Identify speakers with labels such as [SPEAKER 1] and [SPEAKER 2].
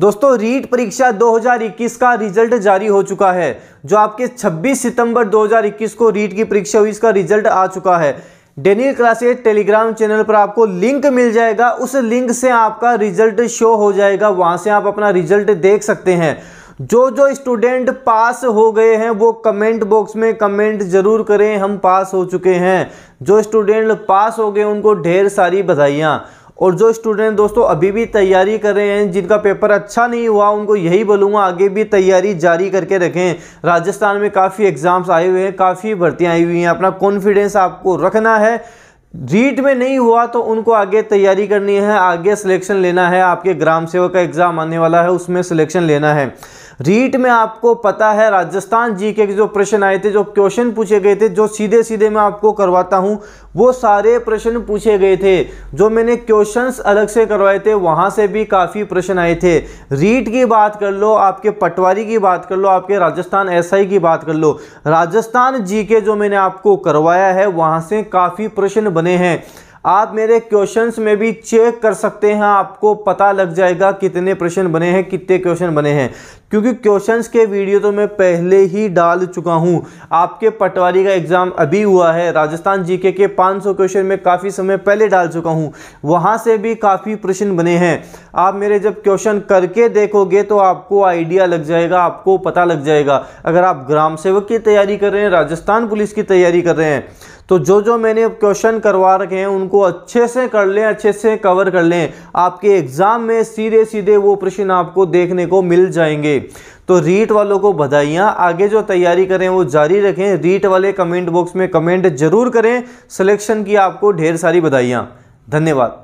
[SPEAKER 1] दोस्तों रीट परीक्षा 2021 का रिजल्ट जारी हो चुका है जो आपके 26 सितंबर 2021 को रीट की परीक्षा हुई इसका रिजल्ट आ चुका है डेनियल क्लासेज टेलीग्राम चैनल पर आपको लिंक मिल जाएगा उस लिंक से आपका रिजल्ट शो हो जाएगा वहां से आप अपना रिजल्ट देख सकते हैं जो जो स्टूडेंट पास हो गए हैं वो कमेंट बॉक्स में कमेंट जरूर करें हम पास हो चुके हैं जो स्टूडेंट पास हो गए उनको ढेर सारी बधाइयाँ और जो स्टूडेंट दोस्तों अभी भी तैयारी कर रहे हैं जिनका पेपर अच्छा नहीं हुआ उनको यही बोलूँगा आगे भी तैयारी जारी करके रखें राजस्थान में काफ़ी एग्ज़ाम्स आए हुए हैं काफ़ी भर्तियाँ आई हुई हैं अपना कॉन्फिडेंस आपको रखना है रीट में नहीं हुआ तो उनको आगे तैयारी करनी है आगे सिलेक्शन लेना है आपके ग्राम सेवक का एग्ज़ाम आने वाला है उसमें सिलेक्शन लेना है रीट में आपको पता है राजस्थान जी के जो प्रश्न आए थे जो क्वेश्चन पूछे गए थे जो सीधे सीधे मैं आपको करवाता हूँ वो सारे प्रश्न पूछे गए थे जो मैंने क्वेश्चंस अलग से करवाए थे वहाँ से भी काफ़ी प्रश्न आए थे रीट की बात कर लो आपके पटवारी की बात कर लो आपके राजस्थान एसआई की बात कर लो राजस्थान जी के जो मैंने आपको करवाया है वहाँ से काफ़ी प्रश्न बने हैं आप मेरे क्वेश्चंस में भी चेक कर सकते हैं आपको पता लग जाएगा कितने प्रश्न बने हैं कितने क्वेश्चन बने हैं क्योंकि क्वेश्चंस के वीडियो तो मैं पहले ही डाल चुका हूँ आपके पटवारी का एग्ज़ाम अभी हुआ है राजस्थान जीके के 500 क्वेश्चन में काफ़ी समय पहले डाल चुका हूँ वहाँ से भी काफ़ी प्रश्न बने हैं आप मेरे जब क्वेश्चन करके देखोगे तो आपको आइडिया लग जाएगा आपको पता लग जाएगा अगर आप ग्राम सेवक की तैयारी कर रहे हैं राजस्थान पुलिस की तैयारी कर रहे हैं तो जो जो मैंने क्वेश्चन करवा रखे हैं उनको अच्छे से कर लें अच्छे से कवर कर लें आपके एग्ज़ाम में सीधे सीधे वो प्रश्न आपको देखने को मिल जाएंगे तो रीट वालों को बधाइयाँ आगे जो तैयारी करें वो जारी रखें रीट वाले कमेंट बॉक्स में कमेंट जरूर करें सिलेक्शन की आपको ढेर सारी बधाइयाँ धन्यवाद